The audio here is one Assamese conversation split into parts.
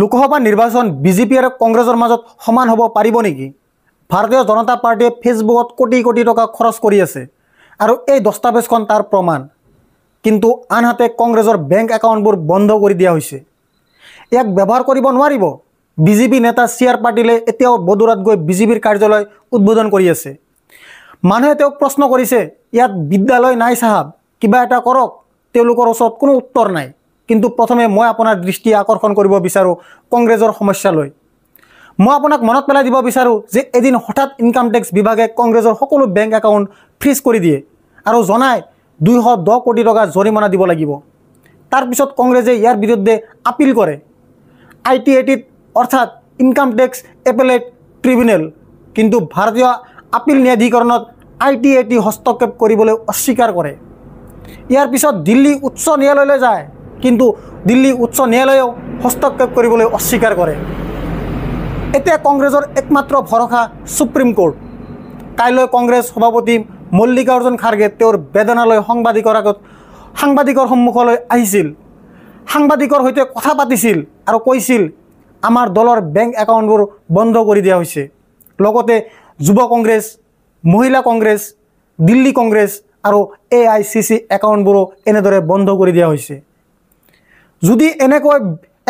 লোকসভা নিৰ্বাচন বিজেপি আৰু কংগ্ৰেছৰ মাজত সমান হব পাৰিব নেকি ভাৰতীয় জনতা পাৰ্টীয়ে ফেচবুকত কোটি কোটি টকা খৰচ কৰি আছে আৰু এই দস্তাবেজখন তাৰ প্ৰমাণ কিন্তু আনহাতে কংগ্ৰেছৰ বেংক একাউণ্টবোৰ বন্ধ কৰি দিয়া হৈছে ইয়াক ব্যৱহাৰ কৰিব নোৱাৰিব বিজেপি নেতা চি আৰ পাটিলে এতিয়াও বদুৰাত গৈ বিজেপিৰ কাৰ্যালয় উদ্বোধন কৰি আছে মানুহে তেওঁক প্ৰশ্ন কৰিছে ইয়াত বিদ্যালয় নাই চাহাব কিবা এটা কৰক তেওঁলোকৰ ওচৰত কোনো উত্তৰ নাই কিন্তু প্ৰথমে মই আপোনাৰ দৃষ্টি আকৰ্ষণ কৰিব বিচাৰোঁ কংগ্ৰেছৰ সমস্যালৈ মই আপোনাক মনত পেলাই দিব বিচাৰোঁ যে এদিন হঠাৎ ইনকাম টেক্স বিভাগে কংগ্ৰেছৰ সকলো বেংক একাউণ্ট ফ্ৰিজ কৰি দিয়ে আৰু জনাই দুইশ দহ কোটি টকা জৰিমনা দিব লাগিব তাৰপিছত কংগ্ৰেছে ইয়াৰ বিৰুদ্ধে আপীল কৰে আই টি আই টিত অৰ্থাৎ ইনকাম টেক্স এপেলেট ট্ৰিবিউনেল কিন্তু ভাৰতীয় আপীল ন্যায়াধীকৰণত আই টি আই টি হস্তক্ষেপ কৰিবলৈ অস্বীকাৰ কৰে ইয়াৰ পিছত দিল্লী উচ্চ ন্যায়ালয়লৈ যায় কিন্তু দিল্লী উচ্চ ন্যায়ালয়েও হস্তক্ষেপ কৰিবলৈ অস্বীকাৰ কৰে এতিয়া কংগ্ৰেছৰ একমাত্ৰ ভৰসা সুপ্ৰিম কোৰ্ট কাইলৈ কংগ্ৰেছ সভাপতি মল্লিকাৰ্জুন খাৰ্গে তেওঁৰ বেদনালৈ সাংবাদিকৰ আগত সাংবাদিকৰ সন্মুখলৈ আহিছিল সাংবাদিকৰ সৈতে কথা পাতিছিল আৰু কৈছিল আমাৰ দলৰ বেংক একাউণ্টবোৰ বন্ধ কৰি দিয়া হৈছে লগতে যুৱ কংগ্ৰেছ মহিলা কংগ্ৰেছ দিল্লী কংগ্ৰেছ আৰু এ আই চি চি একাউণ্টবোৰো এনেদৰে বন্ধ কৰি দিয়া হৈছে যদি এনেকৈ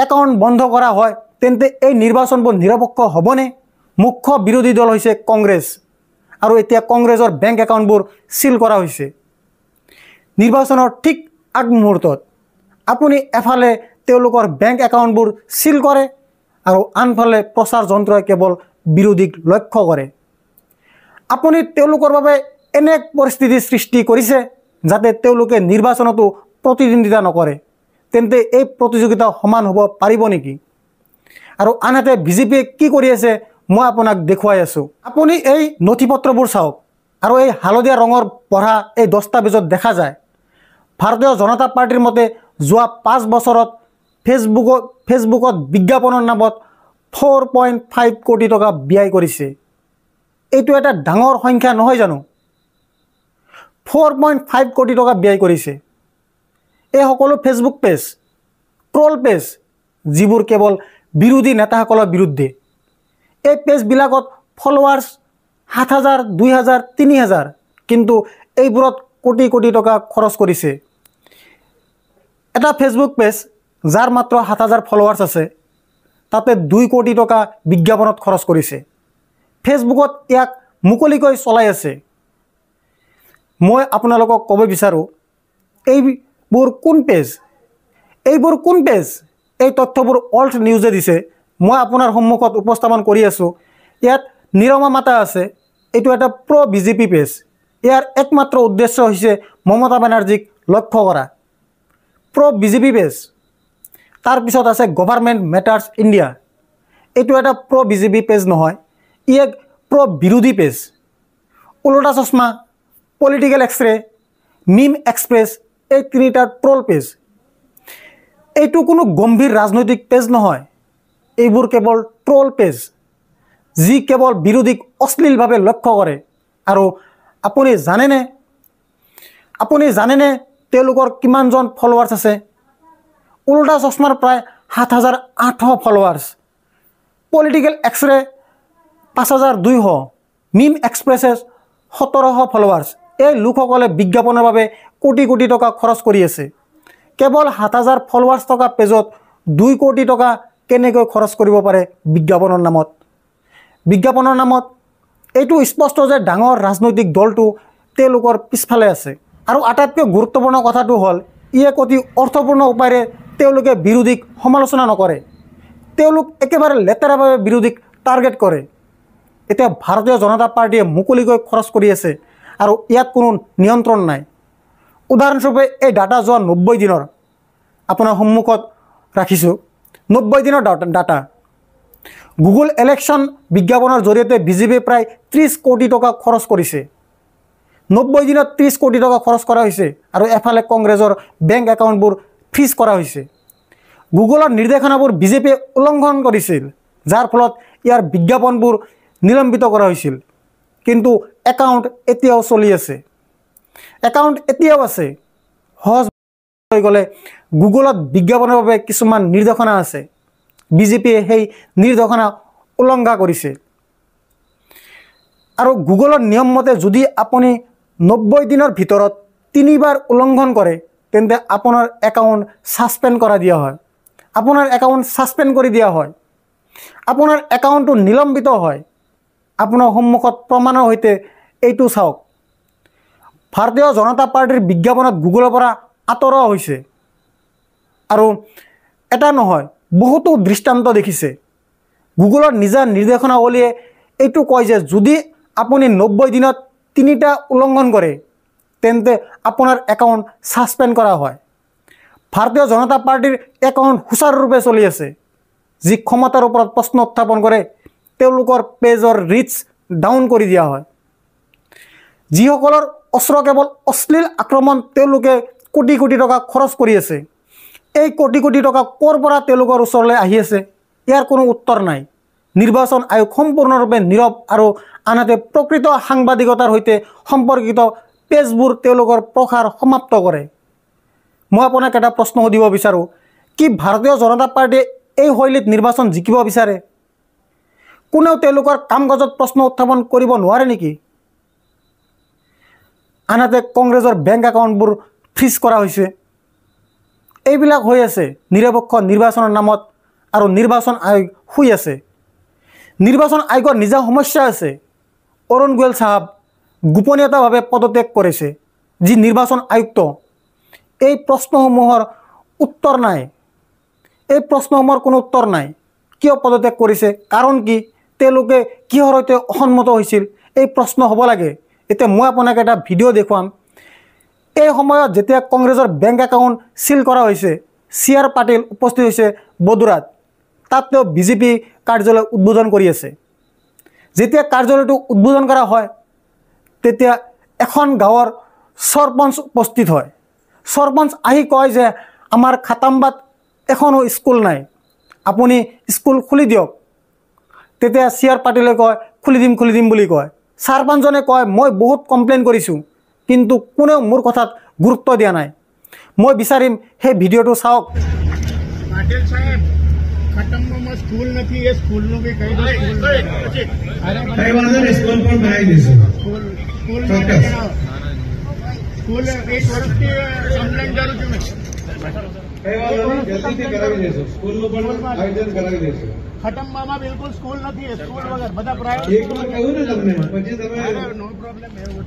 একাউণ্ট বন্ধ কৰা হয় তেন্তে এই নিৰ্বাচনবোৰ নিৰপেক্ষ হ'বনে মুখ্য বিৰোধী দল হৈছে কংগ্ৰেছ আৰু এতিয়া কংগ্ৰেছৰ বেংক একাউণ্টবোৰ চিল কৰা হৈছে নিৰ্বাচনৰ ঠিক আগমুহূৰ্তত আপুনি এফালে তেওঁলোকৰ বেংক একাউণ্টবোৰ চিল কৰে আৰু আনফালে প্ৰচাৰ যন্ত্ৰই কেৱল বিৰোধীক লক্ষ্য কৰে আপুনি তেওঁলোকৰ বাবে এনে পৰিস্থিতিৰ সৃষ্টি কৰিছে যাতে তেওঁলোকে নিৰ্বাচনতো প্ৰতিদ্বন্দ্বিতা নকৰে তেন্তে এই প্ৰতিযোগিতা সমান হ'ব পাৰিব নেকি আৰু আনহাতে বিজেপিয়ে কি কৰি আছে মই আপোনাক দেখুৱাই আছোঁ আপুনি এই নথি পত্ৰবোৰ চাওক আৰু এই হালধীয়া ৰঙৰ পঢ়া এই দস্তাবেজত দেখা যায় ভাৰতীয় জনতা পাৰ্টীৰ মতে যোৱা পাঁচ বছৰত ফেচবুকত ফেচবুকত বিজ্ঞাপনৰ নামত ফ'ৰ পইণ্ট ফাইভ কোটি টকা ব্যয় কৰিছে এইটো এটা ডাঙৰ সংখ্যা নহয় জানো ফ'ৰ পইণ্ট ফাইভ কোটি টকা ব্যয় কৰিছে এই সকলো ফেচবুক পেজ ট্ৰল পেজ যিবোৰ কেৱল বিৰোধী নেতাসকলৰ বিৰুদ্ধে এই পেজবিলাকত ফলৱাৰ্ছ সাত হাজাৰ দুই হাজাৰ তিনি হাজাৰ কিন্তু এইবোৰত কোটি কোটি টকা খৰচ কৰিছে এটা ফেচবুক পেজ যাৰ মাত্ৰ সাত হাজাৰ ফলৱাৰ্ছ আছে তাতে দুই কোটি টকা বিজ্ঞাপনত খৰচ কৰিছে ফেচবুকত ইয়াক মুকলিকৈ চলাই আছে মই আপোনালোকক ক'ব বিচাৰোঁ এই বোৰ কোন পেজ এইবোৰ কোন পেজ এই তথ্যবোৰ অল্ড নিউজে দিছে মই আপোনাৰ সন্মুখত উপস্থাপন কৰি আছোঁ ইয়াত নিৰমা মাতা আছে এইটো এটা প্ৰ বিজেপি পেজ ইয়াৰ একমাত্ৰ উদ্দেশ্য হৈছে মমতা বেনাৰ্জীক লক্ষ্য কৰা প্ৰ বিজেপি পেজ তাৰপিছত আছে গভাৰ্মেণ্ট মেটাৰ্ছ ইণ্ডিয়া এইটো এটা প্ৰ বিজেপি পেজ নহয় ই এক প্ৰ বিৰোধী পেজ ওলোটা চশমা পলিটিকেল এক্সৰে মিম এক্সপ্ৰেছ এই তিনিটা ট্ৰল পেজ এইটো কোনো গম্ভীৰ ৰাজনৈতিক পেজ নহয় এইবোৰ কেৱল ট্ৰল পেজ যি কেৱল বিৰোধীক অশ্লীলভাৱে লক্ষ্য কৰে আৰু আপুনি জানেনে আপুনি জানেনে তেওঁলোকৰ কিমানজন ফলোৱাৰ্ছ আছে ওল্টা চশমাৰ প্ৰায় সাত হাজাৰ আঠশ ফলোৱাৰ্ছ পলিটিকেল এক্সৰে পাঁচ হাজাৰ দুইশ নিম এক্সপ্ৰেছে সোতৰশ ফলোৱাৰ্ছ এই লোকসকলে বিজ্ঞাপনৰ বাবে কোটি কোটি টকা খৰচ কৰি আছে কেৱল সাত হাজাৰ ফলোয়াৰ্স থকা পেজত দুই কোটি টকা কেনেকৈ খৰচ কৰিব পাৰে বিজ্ঞাপনৰ নামত বিজ্ঞাপনৰ নামত এইটো স্পষ্ট যে ডাঙৰ ৰাজনৈতিক দলটো তেওঁলোকৰ পিছফালে আছে আৰু আটাইতকৈ গুৰুত্বপূৰ্ণ কথাটো হল ই এক অতি অৰ্থপূৰ্ণ উপায়েৰে তেওঁলোকে বিৰোধীক সমালোচনা নকৰে তেওঁলোক একেবাৰে লেতেৰাভাৱে বিৰোধীক টাৰ্গেট কৰে এতিয়া ভাৰতীয় জনতা পাৰ্টীয়ে মুকলিকৈ খৰচ কৰি আছে আৰু ইয়াত কোনো নিয়ন্ত্ৰণ নাই উদাহৰণস্বৰূপে এই ডাটা যোৱা নব্বৈ দিনৰ আপোনাৰ সন্মুখত ৰাখিছোঁ নব্বৈ দিনৰ ডাটা গুগল ইলেকশ্যন বিজ্ঞাপনৰ জৰিয়তে বিজেপিয়ে প্ৰায় ত্ৰিছ কোটি টকা খৰচ কৰিছে নব্বৈ দিনত ত্ৰিছ কোটি টকা খৰচ কৰা হৈছে আৰু এফালে কংগ্ৰেছৰ বেংক একাউণ্টবোৰ ফ্ৰিজ কৰা হৈছে গুগলৰ নিৰ্দেশনাবোৰ বিজেপিয়ে উলংঘন কৰিছিল যাৰ ফলত ইয়াৰ বিজ্ঞাপনবোৰ নিলম্বিত কৰা হৈছিল কিন্তু একাউণ্ট এতিয়াও চলি আছে একাউণ্ট এতিয়াও আছে সহজ হৈ গ'লে গুগলত বিজ্ঞাপনৰ বাবে কিছুমান নিৰ্দেশনা আছে বিজেপিয়ে সেই নিৰ্দেশনা উলংঘা কৰিছে আৰু গুগলৰ নিয়ম মতে যদি আপুনি নব্বৈ দিনৰ ভিতৰত তিনিবাৰ উলংঘন কৰে তেন্তে আপোনাৰ একাউণ্ট ছাছপেণ্ড কৰা দিয়া হয় আপোনাৰ একাউণ্ট ছাছপেণ্ড কৰি দিয়া হয় আপোনাৰ একাউণ্টটো নিলম্বিত হয় আপোনাৰ সন্মুখত প্ৰমাণৰ সৈতে এইটো চাওক ভাৰতীয় জনতা পাৰ্টীৰ বিজ্ঞাপনত গুগলৰ পৰা আঁতৰোৱা হৈছে আৰু এটা নহয় বহুতো দৃষ্টান্ত দেখিছে গুগলৰ নিজা নিৰ্দেশনাৱলীয়ে এইটো কয় যে যদি আপুনি নব্বৈ দিনত তিনিটা উলংঘন কৰে তেন্তে আপোনাৰ একাউণ্ট ছাছপেণ্ড কৰা হয় ভাৰতীয় জনতা পাৰ্টীৰ একাউণ্ট সুচাৰুৰূপে চলি আছে যি ক্ষমতাৰ ওপৰত প্ৰশ্ন উত্থাপন কৰে তেওঁলোকৰ পেজৰ ৰিচ ডাউন কৰি দিয়া হয় যিসকলৰ অস্ত্ৰ কেৱল অশ্লীল আক্ৰমণ তেওঁলোকে কোটি কোটি টকা খৰচ কৰি আছে এই কোটি কোটি টকা ক'ৰ পৰা তেওঁলোকৰ ওচৰলৈ আহি আছে ইয়াৰ কোনো উত্তৰ নাই নিৰ্বাচন আয়োগ সম্পূৰ্ণৰূপে নীৰৱ আৰু আনহাতে প্ৰকৃত সাংবাদিকতাৰ সৈতে সম্পৰ্কিত পেজবোৰ তেওঁলোকৰ প্ৰসাৰ সমাপ্ত কৰে মই আপোনাক এটা প্ৰশ্ন সুধিব বিচাৰোঁ কি ভাৰতীয় জনতা পাৰ্টীয়ে এই শৈলীত নিৰ্বাচন জিকিব বিচাৰে কোনেও তেওঁলোকৰ কাম কাজত প্ৰশ্ন উত্থাপন কৰিব নোৱাৰে নেকি আনহাতে কংগ্ৰেছৰ বেংক একাউণ্টবোৰ ফ্ৰিজ কৰা হৈছে এইবিলাক হৈ আছে নিৰপেক্ষ নিৰ্বাচনৰ নামত আৰু নিৰ্বাচন আয়োগ শুই আছে নিৰ্বাচন আয়োগৰ নিজা সমস্যা আছে অৰুণ গোৱেল চাহাব গোপনীয়তাভাৱে পদত্যাগ কৰিছে যি নিৰ্বাচন আয়ুক্ত এই প্ৰশ্নসমূহৰ উত্তৰ নাই এই প্ৰশ্নসমূহৰ কোনো উত্তৰ নাই কিয় পদত্যাগ কৰিছে কাৰণ কি তেওঁলোকে কিহৰ সৈতে অসন্মত হৈছিল এই প্ৰশ্ন হ'ব লাগে এতিয়া মই আপোনাক এটা ভিডিঅ' দেখুৱাম এই সময়ত যেতিয়া কংগ্ৰেছৰ বেংক একাউণ্ট চিল কৰা হৈছে চি আৰ পাটিল উপস্থিত হৈছে বদুৰাত তাত তেওঁ বিজেপি কাৰ্যালয় উদ্বোধন কৰি আছে যেতিয়া কাৰ্যালয়টো উদ্বোধন কৰা হয় তেতিয়া এখন গাঁৱৰ চৰপঞ্চ উপস্থিত হয় চৰপঞ্চ আহি কয় যে আমাৰ খাটাম্বাত এখনো স্কুল নাই আপুনি স্কুল খুলি দিয়ক তেতিয়া চি আৰ পাটিলে কয় খুলি দিম খুলি দিম বুলি কয় চাৰ চাৰপাঞ্চজনে কয় মই বহুত কমপ্লেইন কৰিছোঁ কিন্তু কোনেও মোৰ কথাত গুৰুত্ব দিয়া নাই মই বিচাৰিম সেই ভিডিঅ'টো চাওক ખટમમાં બિલકુલ સ્કૂલ નથી સ્કૂલ વગર બધા પ્રાઇવેટ કહ્યું ને તમને પછી તમે નો પ્રોબ્લેમ એવું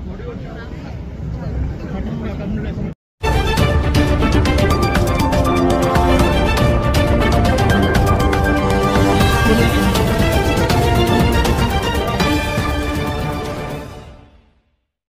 ખટમ